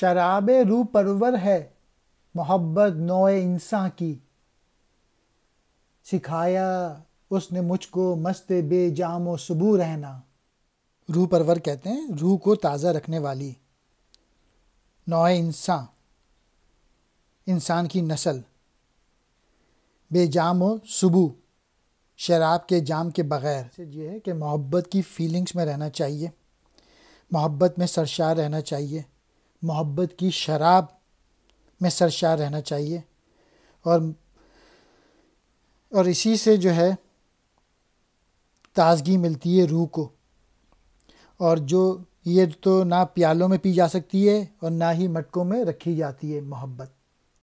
शराब रू परवर है मोहब्बत नोए इंसान की सिखाया उसने मुझको मस्त बे व सबू रहना रू परवर कहते हैं रूह को ताज़ा रखने वाली नोए इंसान इंसान की नस्ल बे व सबू शराब के जाम के बग़ैर ये है कि मोहब्बत की फीलिंग्स में रहना चाहिए मोहब्बत में सरशार रहना चाहिए मोहब्बत की शराब में सरशार रहना चाहिए और और इसी से जो है ताजगी मिलती है रूह को और जो ये तो ना प्यालों में पी जा सकती है और ना ही मटकों में रखी जाती है मोहब्बत